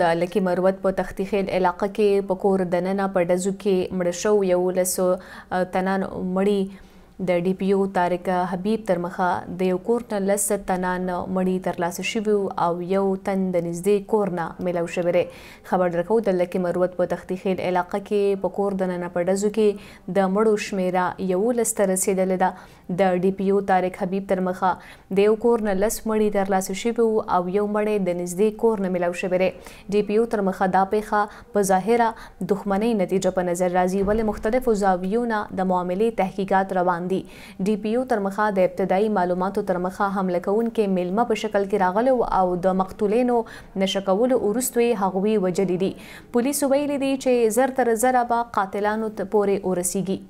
د لکی مروت په تختخیل علاقه کې په کور دننه په دزو کې مړ شو یو لسو تنان مړی د ډي پي او طارق حبيب تر مخه د یو کور نه لس تنان مړی ترلاسه شوی او یو تن د نږدې کور نه ملو شوی خبر درکو د لکه مروت په تختی خیل علاقه کې په کور د نه پړزو کې د مړو شمیره یو لس تر رسیدل ده د ډي پي او طارق حبيب تر مخه د یو کور نه لس مړی ترلاسه شوی او یو مړی د نږدې کور نه ملو شوی ډي پي او تر مخه دا پیخه په ظاهره دښمنۍ نتیجه په نظر راځي ولې مختلفو زاویو نه د معاملې تحقیقات روان روان دي ډي پی یو تر مخه د ابتدایي معلوماتو تر مخه حمله کوونکې میلمه په شکل کې راغلو او د مقتولینو نشکولو ورستوي هغوی وجلې دي پولیسو ویلي دي چې زر تر زر به قاتلانو ته پورې ورسیږي